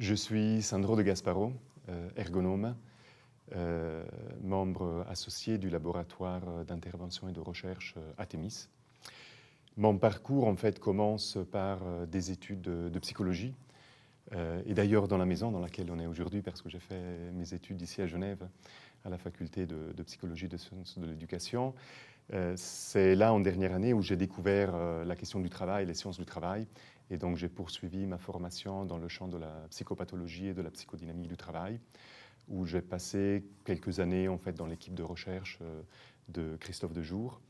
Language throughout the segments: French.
Je suis Sandro de Gasparo, euh, ergonome, euh, membre associé du laboratoire d'intervention et de recherche euh, Atemis. Mon parcours en fait commence par des études de, psychologie et d'ailleurs dans la maison dans laquelle on est aujourd'hui parce que j'ai fait mes études ici à Genève à la faculté de, psychologie de sciences de l'éducation. Euh, c'est là, en dernière année, où j'ai découvert euh, la question du travail, les sciences du travail. Et donc, j'ai poursuivi ma formation dans le champ de la psychopathologie et de la psychodynamie du travail, où j'ai passé quelques années, en fait, dans l'équipe de recherche euh, de Christophe Dejour.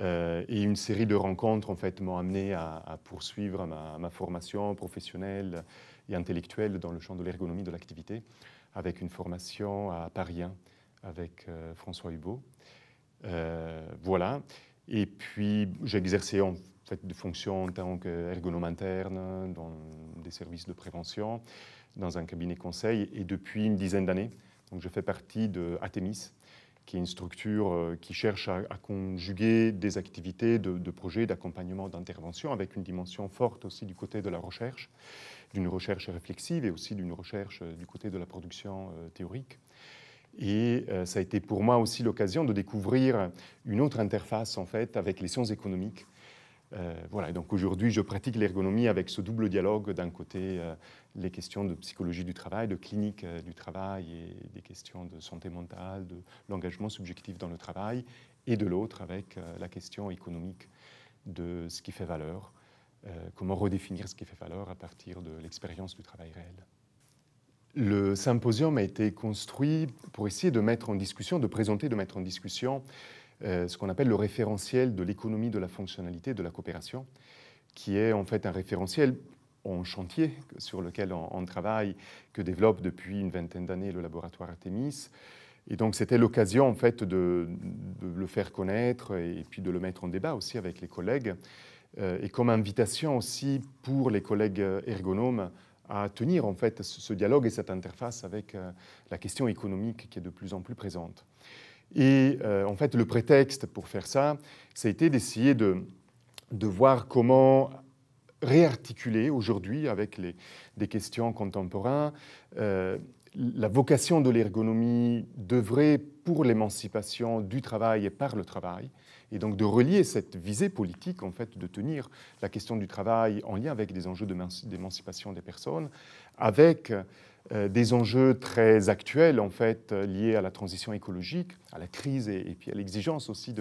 Euh, et une série de rencontres, en fait, m'ont amené à, poursuivre ma, formation professionnelle et intellectuelle dans le champ de l'ergonomie de l'activité, avec une formation à Paris avec François Hubot, euh, voilà. Et puis, j'ai exercé en fait des fonctions en tant qu'ergonome interne dans des services de prévention, dans un cabinet conseil, et depuis une dizaine d'années. Donc, je fais partie de Atemis, qui est une structure euh, qui cherche à, conjuguer des activités de, projet projets, d'accompagnement, d'intervention, avec une dimension forte aussi du côté de la recherche, d'une recherche réflexive et aussi d'une recherche euh, du côté de la production théorique. Et euh, ça a été pour moi aussi l'occasion de découvrir une autre interface en fait avec les sciences économiques. Euh, voilà, donc aujourd'hui je pratique l'ergonomie avec ce double dialogue, d'un côté euh, les questions de psychologie du travail, de clinique du travail et des questions de santé mentale, de l'engagement subjectif dans le travail, et de l'autre avec la question économique de ce qui fait valeur, comment redéfinir ce qui fait valeur à partir de l'expérience du travail réel. Le symposium a été construit pour essayer de mettre en discussion, de présenter, de mettre en discussion euh, ce qu'on appelle le référentiel de l'économie de la fonctionnalité de la coopération, qui est en fait un référentiel en chantier sur lequel on, travaille, que développe depuis une vingtaine d'années le laboratoire Artemis. Et donc c'était l'occasion en fait de, le faire connaître et, puis de le mettre en débat aussi avec les collègues, euh, et comme invitation aussi pour les collègues euh, ergonomes à tenir en fait ce dialogue et cette interface avec euh, la question économique qui est de plus en plus présente. Et euh, en fait, le prétexte pour faire ça, ça a été d'essayer de, de voir comment réarticuler aujourd'hui avec les, des questions contemporaines euh, la vocation de l'ergonomie devrait pour l'émancipation du travail et par le travail, et donc de relier cette visée politique, en fait, de tenir la question du travail en lien avec des enjeux d'émancipation des personnes, avec euh, des enjeux très actuels en fait liés à la transition écologique, à la crise et, puis à l'exigence aussi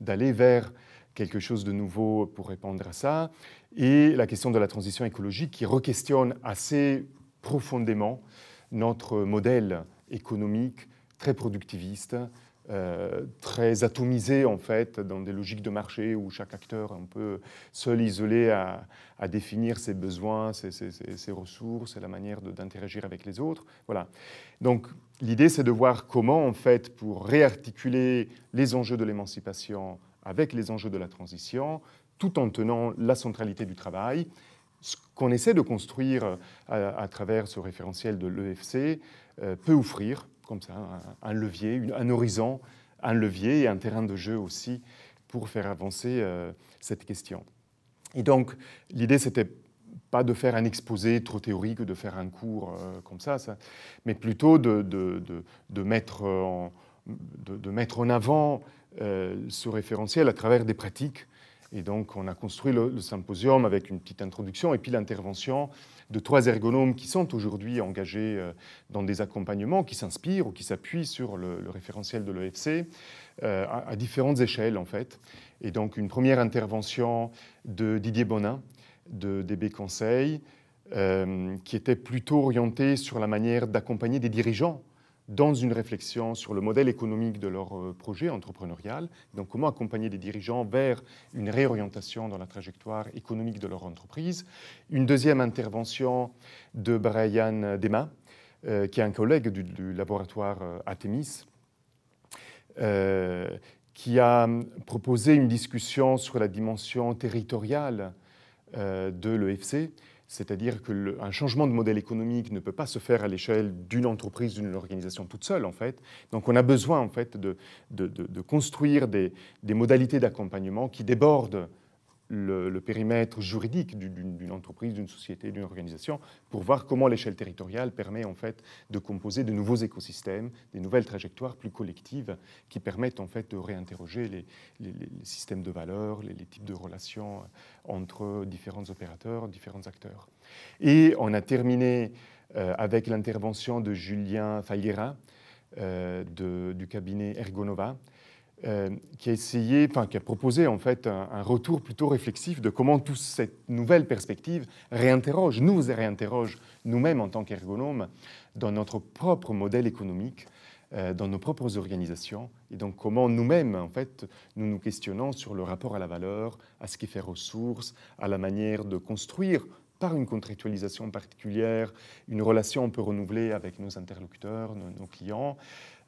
d'aller vers quelque chose de nouveau pour répondre à ça, et la question de la transition écologique qui requestionne assez profondément notre modèle économique très productiviste, euh, très atomisé en fait dans des logiques de marché où chaque acteur est un peu seul, isolé à, définir ses besoins, ses, ressources et la manière d'interagir avec les autres. Voilà. Donc l'idée c'est de voir comment en fait pour réarticuler les enjeux de l'émancipation avec les enjeux de la transition, tout en tenant la centralité du travail, ce qu'on essaie de construire euh, à, travers ce référentiel de l'EFC euh, peut offrir comme ça, un, levier, un horizon, un levier et un terrain de jeu aussi pour faire avancer euh, cette question. Et donc, l'idée, c'était pas de faire un exposé trop théorique ou de faire un cours euh, comme ça, mais plutôt de, de, de, mettre, en, de, mettre en avant euh, ce référentiel à travers des pratiques et donc, on a construit le, symposium avec une petite introduction et puis l'intervention de trois ergonomes qui sont aujourd'hui engagés euh, dans des accompagnements, qui s'inspirent ou qui s'appuient sur le, référentiel de l'EFC euh, à, différentes échelles, en fait. Et donc, une première intervention de Didier Bonin, de DB Conseil, euh, qui était plutôt orientée sur la manière d'accompagner des dirigeants dans une réflexion sur le modèle économique de leur euh, projet entrepreneurial, donc comment accompagner des dirigeants vers une réorientation dans la trajectoire économique de leur entreprise. Une deuxième intervention de Brian Dema, euh, qui est un collègue du, laboratoire euh, Atemis, qui a proposé une discussion sur la dimension territoriale de l'EFC c'est-à-dire qu'un changement de modèle économique ne peut pas se faire à l'échelle d'une entreprise, d'une organisation toute seule, en fait. Donc on a besoin, en fait, de, construire des modalités d'accompagnement qui débordent le, périmètre juridique d'une entreprise, d'une société, d'une organisation, pour voir comment l'échelle territoriale permet en fait de composer de nouveaux écosystèmes, des nouvelles trajectoires plus collectives qui permettent en fait de réinterroger les, systèmes de valeurs, les, types de relations euh, entre différents opérateurs, différents acteurs. Et on a terminé euh, avec l'intervention de Julien Fayera euh, du cabinet Ergonova, euh, qui a essayé, enfin, qui a proposé en fait un, retour plutôt réflexif de comment toute cette nouvelle perspective réinterroge, nous réinterroge nous-mêmes en tant qu'ergonomes dans notre propre modèle économique, euh, dans nos propres organisations, et donc comment nous-mêmes en fait nous nous questionnons sur le rapport à la valeur, à ce qui fait ressource, à la manière de construire par une contractualisation particulière, une relation on peut renouveler avec nos interlocuteurs, nos, clients,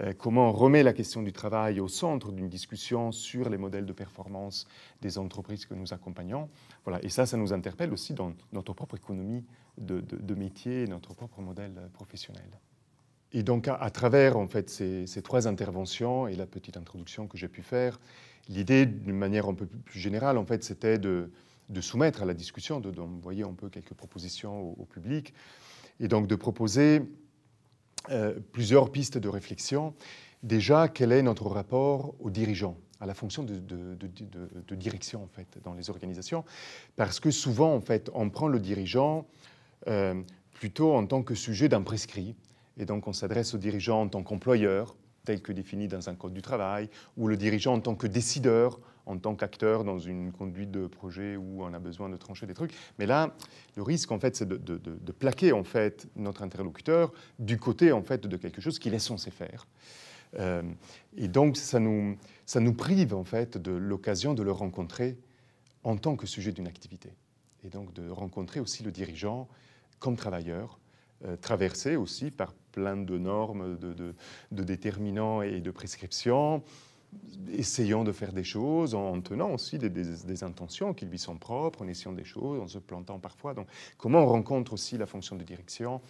euh, comment on remet la question du travail au centre d'une discussion sur les modèles de performance des entreprises que nous accompagnons. Voilà. Et ça, ça nous interpelle aussi dans notre propre économie de, de, métier, notre propre modèle euh, professionnel. Et donc, à, à travers en fait, ces, ces, trois interventions et la petite introduction que j'ai pu faire, l'idée, d'une manière un peu plus générale, en fait, c'était de, de soumettre à la discussion, d'envoyer de, un peu quelques propositions au, public, et donc de proposer euh, plusieurs pistes de réflexion. Déjà, quel est notre rapport aux dirigeants à la fonction de, direction en fait dans les organisations, parce que souvent en fait on prend le dirigeant euh, plutôt en tant que sujet d'un prescrit, et donc on s'adresse au dirigeant en tant qu'employeur tel que défini dans un code du travail, ou le dirigeant en tant que décideur en tant qu'acteur dans une conduite de projet où on a besoin de trancher des trucs. Mais là, le risque, en fait, c'est de, plaquer, en fait, notre interlocuteur du côté, en fait, de quelque chose qu'il est censé faire. Euh, et donc, ça nous, ça nous prive, en fait, de l'occasion de le rencontrer en tant que sujet d'une activité. Et donc, de rencontrer aussi le dirigeant comme travailleur, euh, traversé aussi par plein de normes, de déterminants et de prescriptions essayant de faire des choses, en tenant aussi des, intentions qui lui sont propres, en essayant des choses, en se plantant parfois. Donc, comment on rencontre aussi la fonction de direction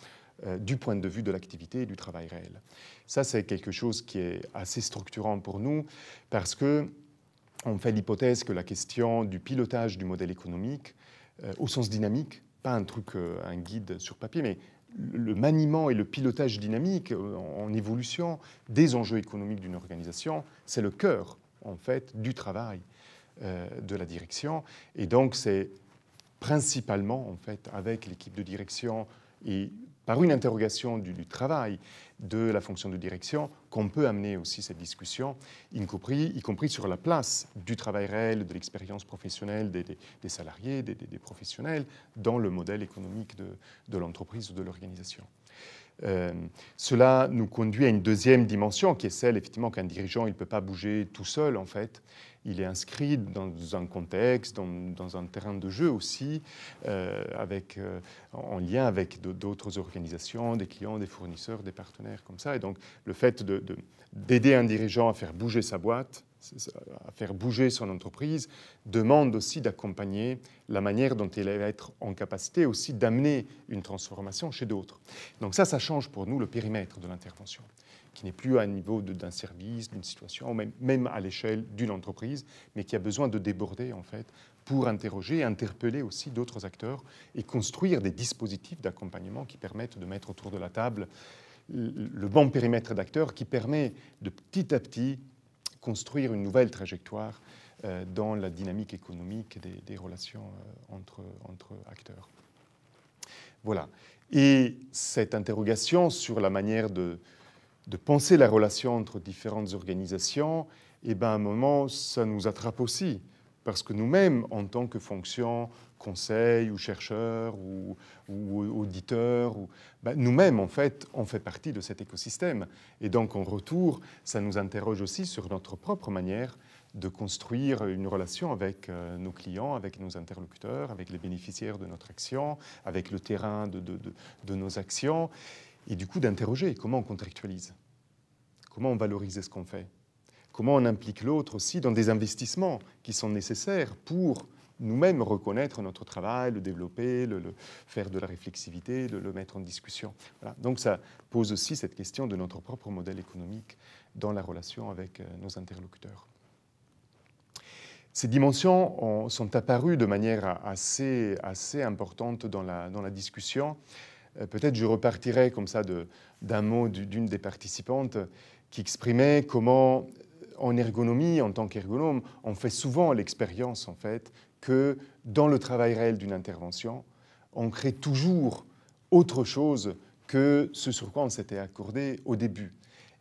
euh, du point de vue de l'activité et du travail réel. Ça, c'est quelque chose qui est assez structurant pour nous parce que on fait l'hypothèse que la question du pilotage du modèle économique, euh, au sens dynamique, pas un truc, euh, un guide sur papier, mais le maniement et le pilotage dynamique euh, en, évolution des enjeux économiques d'une organisation, c'est le cœur, en fait, du travail euh, de la direction. Et donc, c'est principalement, en fait, avec l'équipe de direction et par une interrogation du travail de la fonction de direction qu'on peut amener aussi cette discussion, y compris, sur la place du travail réel, de l'expérience professionnelle des, salariés, des, professionnels, dans le modèle économique de, l'entreprise ou de l'organisation. Euh, cela nous conduit à une deuxième dimension qui est celle effectivement qu'un dirigeant il ne peut pas bouger tout seul en fait. Il est inscrit dans un contexte, dans, un terrain de jeu aussi, euh, avec, euh, en lien avec d'autres organisations, des clients, des fournisseurs, des partenaires comme ça. Et donc, le fait d'aider un dirigeant à faire bouger sa boîte, à faire bouger son entreprise, demande aussi d'accompagner la manière dont il va être en capacité aussi d'amener une transformation chez d'autres. Donc ça, ça change pour nous le périmètre de l'intervention, qui n'est plus à un niveau d'un service, d'une situation, même, même à l'échelle d'une entreprise, mais qui a besoin de déborder en fait pour interroger, interpeller aussi d'autres acteurs et construire des dispositifs d'accompagnement qui permettent de mettre autour de la table le bon périmètre d'acteurs qui permet de petit à petit construire une nouvelle trajectoire euh, dans la dynamique économique des, relations euh, entre, entre acteurs. Voilà. Et cette interrogation sur la manière de, de penser la relation entre différentes organisations, eh ben, à un moment, ça nous attrape aussi parce que nous-mêmes, en tant que fonction, conseil ou chercheur ou, auditeur, ben, nous-mêmes, en fait, on fait partie de cet écosystème. Et donc, en retour, ça nous interroge aussi sur notre propre manière de construire une relation avec euh, nos clients, avec nos interlocuteurs, avec les bénéficiaires de notre action, avec le terrain de nos actions, et du coup d'interroger comment on contractualise, comment on valorise ce qu'on fait comment on implique l'autre aussi dans des investissements qui sont nécessaires pour nous-mêmes reconnaître notre travail, le développer, le, faire de la réflexivité, le mettre en discussion. Donc ça pose aussi cette question de notre propre modèle économique dans la relation avec euh, nos interlocuteurs. Ces dimensions sont apparues de manière assez, assez importante dans la, dans la discussion. Euh, peut-être je repartirai comme ça d'un mot d'une des participantes qui exprimait comment en ergonomie, en tant qu'ergonome, on fait souvent l'expérience en fait que dans le travail réel d'une intervention, on crée toujours autre chose que ce sur quoi on s'était accordé au début.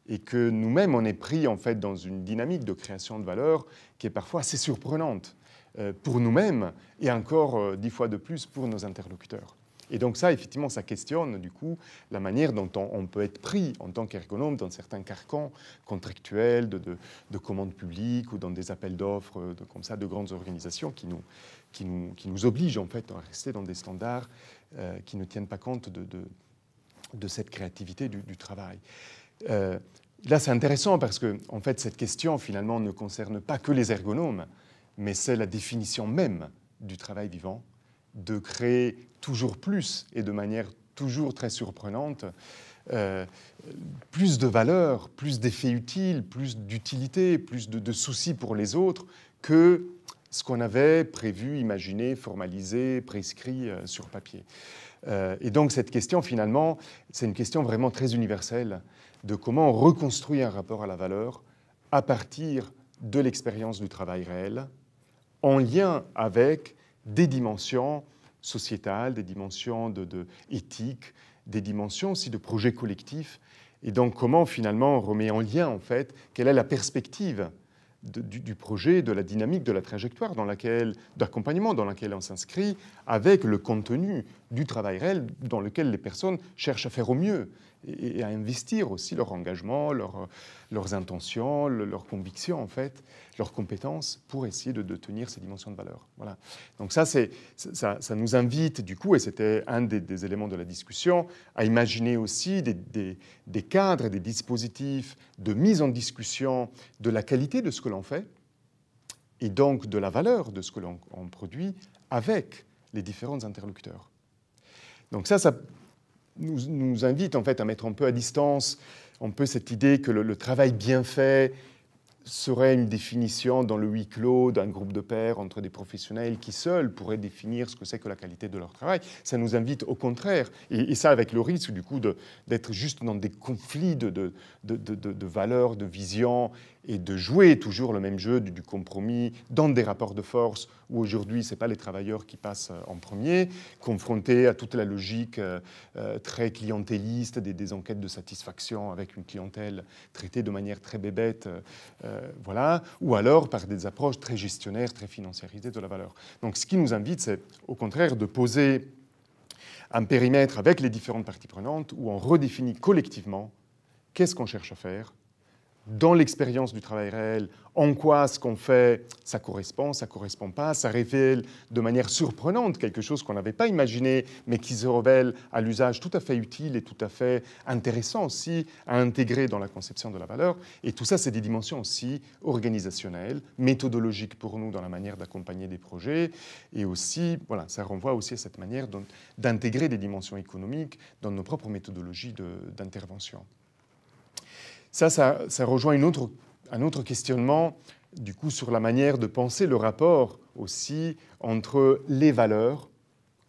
Et que nous-mêmes, on est pris en fait dans une dynamique de création de valeur qui est parfois assez surprenante euh, pour nous-mêmes et encore euh, dix fois de plus pour nos interlocuteurs. Et donc ça, effectivement, ça questionne du coup la manière dont on, peut être pris en tant qu'ergonome dans certains carcans contractuels, de, commandes publiques ou dans des appels d'offres euh, de, comme ça de grandes organisations qui nous, qui qui nous obligent en fait à rester dans des standards euh, qui ne tiennent pas compte de, de cette créativité du, travail. Euh, là, c'est intéressant parce que en fait, cette question finalement ne concerne pas que les ergonomes, mais c'est la définition même du travail vivant de créer toujours plus et de manière toujours très surprenante, euh, plus de valeur, plus d'effets utiles, plus d'utilité, plus de, soucis pour les autres que ce qu'on avait prévu, imaginé, formalisé, prescrit euh, sur papier. Euh, et donc cette question, finalement, c'est une question vraiment très universelle de comment on reconstruit un rapport à la valeur à partir de l'expérience du travail réel, en lien avec des dimensions sociétales, des dimensions de, de des dimensions aussi de projet collectif. Et donc comment finalement on remet en lien en fait quelle est la perspective du, projet, de la dynamique, de la trajectoire dans laquelle d'accompagnement dans laquelle on s'inscrit avec le contenu du travail réel dans lequel les personnes cherchent à faire au mieux et, à investir aussi leur engagement, leurs intentions, leurs convictions en fait, leurs compétences pour essayer de, tenir ces dimensions de valeur. Voilà. Donc ça, c'est, ça, ça, nous invite du coup, et c'était un des, éléments de la discussion, à imaginer aussi des, des cadres et des dispositifs de mise en discussion de la qualité de ce que l'on fait et donc de la valeur de ce que l'on produit avec les différents interlocuteurs. Donc ça, ça nous, invite en fait à mettre un peu à distance un peu cette idée que le, travail bien fait serait une définition dans le huis clos d'un groupe de pairs entre des professionnels qui seuls pourraient définir ce que c'est que la qualité de leur travail. Ça nous invite au contraire, et, ça avec le risque du coup d'être juste dans des conflits de, de, de, de valeurs, de visions et de jouer toujours le même jeu du, compromis dans des rapports de force où aujourd'hui ce n'est pas les travailleurs qui passent euh, en premier, confrontés à toute la logique euh, euh, très clientéliste des, enquêtes de satisfaction avec une clientèle traitée de manière très bébête, voilà, ou alors par des approches très gestionnaires, très financiarisées de la valeur. Donc ce qui nous invite, c'est au contraire de poser un périmètre avec les différentes parties prenantes où on redéfinit collectivement qu'est-ce qu'on cherche à faire, dans l'expérience du travail réel, en quoi ce qu'on fait, ça correspond, ça correspond pas, ça révèle de manière surprenante quelque chose qu'on n'avait pas imaginé, mais qui se révèle à l'usage tout à fait utile et tout à fait intéressant aussi à intégrer dans la conception de la valeur. Et tout ça, c'est des dimensions aussi organisationnelles, méthodologiques pour nous dans la manière d'accompagner des projets, et aussi, voilà, ça renvoie aussi à cette manière d'intégrer des dimensions économiques dans nos propres méthodologies d'intervention. Ça, ça, ça rejoint un autre questionnement, du coup, sur la manière de penser le rapport aussi entre les valeurs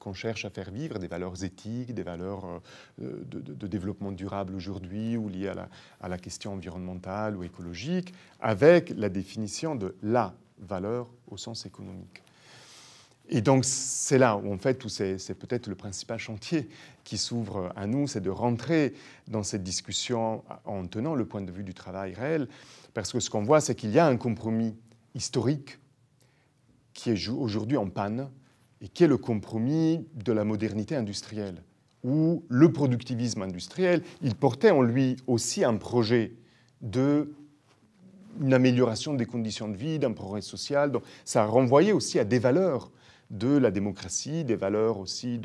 qu'on cherche à faire vivre, des valeurs éthiques, des valeurs euh, de, développement durable aujourd'hui ou liées à la, question environnementale ou écologique, avec la définition de la valeur au sens économique. Et donc c'est là où en fait c'est peut-être le principal chantier qui s'ouvre à nous, c'est de rentrer dans cette discussion en tenant le point de vue du travail réel, parce que ce qu'on voit c'est qu'il y a un compromis historique qui est aujourd'hui en panne et qui est le compromis de la modernité industrielle, où le productivisme industriel, il portait en lui aussi un projet de une amélioration des conditions de vie, d'un progrès social. Donc, ça renvoyait aussi à des valeurs de la démocratie, des valeurs aussi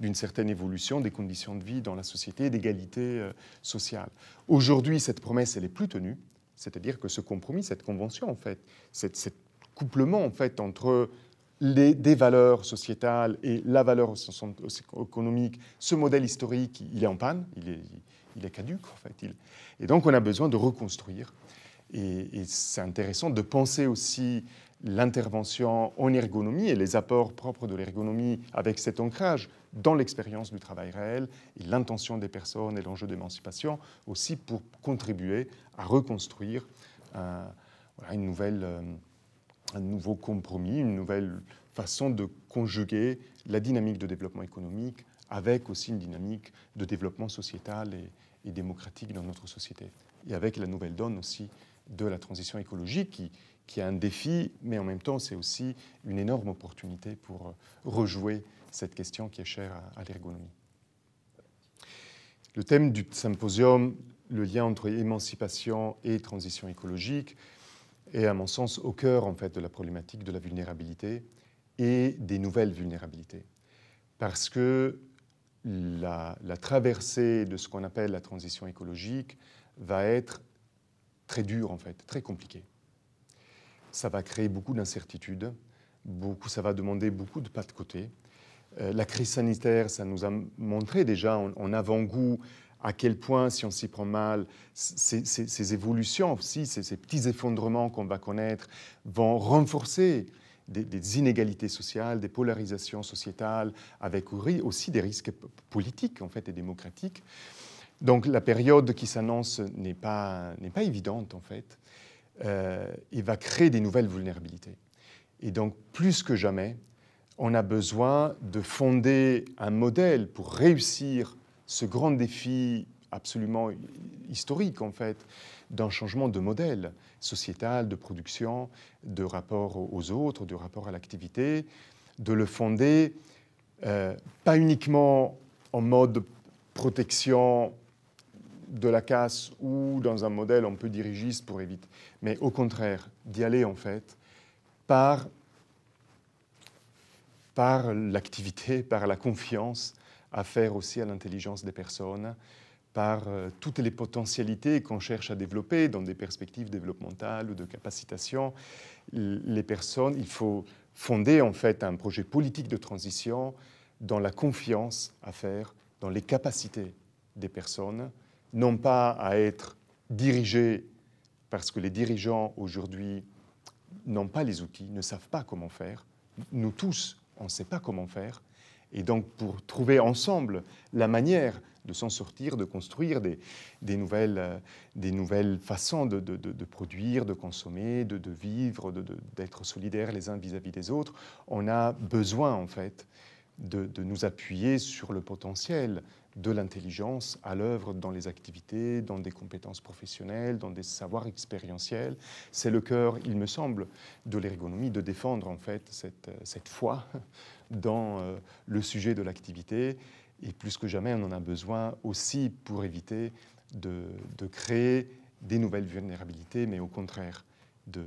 d'une certaine évolution des conditions de vie dans la société, d'égalité euh, sociale. Aujourd'hui, cette promesse, elle n'est plus tenue. C'est-à-dire que ce compromis, cette convention, en fait, cet, couplement, en fait, entre les, des valeurs sociétales et la valeur économique, ce modèle historique, il est en panne, il est, il est caduque en fait. Il... Et donc on a besoin de reconstruire. Et, et c'est intéressant de penser aussi l'intervention en ergonomie et les apports propres de l'ergonomie avec cet ancrage dans l'expérience du travail réel et l'intention des personnes et l'enjeu d'émancipation aussi pour contribuer à reconstruire euh, une nouvelle, euh, un nouveau compromis, une nouvelle façon de conjuguer la dynamique de développement économique avec aussi une dynamique de développement sociétal et, et démocratique dans notre société et avec la nouvelle donne aussi de la transition écologique qui, qui est un défi, mais en même temps, c'est aussi une énorme opportunité pour euh, rejouer cette question qui est chère à, l'ergonomie. Le thème du symposium, le lien entre émancipation et transition écologique, est à mon sens au cœur en fait de la problématique de la vulnérabilité et des nouvelles vulnérabilités, parce que la, la traversée de ce qu'on appelle la transition écologique va être très dure en fait, très compliquée ça va créer beaucoup d'incertitudes, beaucoup, ça va demander beaucoup de pas de côté. Euh, la crise sanitaire, ça nous a montré déjà en, avant-goût à quel point, si on s'y prend mal, ces, évolutions aussi, ces, petits effondrements qu'on va connaître, vont renforcer des, inégalités sociales, des polarisations sociétales, avec aussi des risques politiques en fait et démocratiques. Donc la période qui s'annonce n'est pas, pas évidente en fait et euh, va créer des nouvelles vulnérabilités. Et donc, plus que jamais, on a besoin de fonder un modèle pour réussir ce grand défi absolument historique, en fait, d'un changement de modèle sociétal, de production, de rapport aux autres, de rapport à l'activité, de le fonder euh, pas uniquement en mode protection de la casse ou dans un modèle un peu dirigiste pour éviter, mais au contraire, d'y aller en fait par, l'activité, par la confiance à faire aussi à l'intelligence des personnes, par euh, toutes les potentialités qu'on cherche à développer dans des perspectives développementales ou de capacitation. Les personnes, il faut fonder en fait un projet politique de transition dans la confiance à faire, dans les capacités des personnes non pas à être dirigés parce que les dirigeants aujourd'hui n'ont pas les outils, ne savent pas comment faire. Nous tous, on ne sait pas comment faire. Et donc, pour trouver ensemble la manière de s'en sortir, de construire des, nouvelles, euh, des nouvelles, façons de, produire, de consommer, de, vivre, d'être solidaires les uns vis à -vis des autres, on a besoin, en fait, de, nous appuyer sur le potentiel de l'intelligence à l'œuvre dans les activités, dans des compétences professionnelles, dans des savoirs expérientiels. C'est le cœur, il me semble, de l'ergonomie, de défendre en fait cette, euh, cette foi dans euh, le sujet de l'activité. Et plus que jamais, on en a besoin aussi pour éviter de, créer des nouvelles vulnérabilités, mais au contraire, de,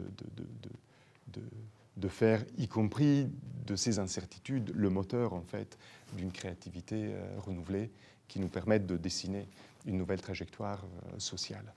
de, de, faire, y compris de ces incertitudes, le moteur en fait d'une créativité euh, renouvelée qui nous permettent de dessiner une nouvelle trajectoire euh, sociale.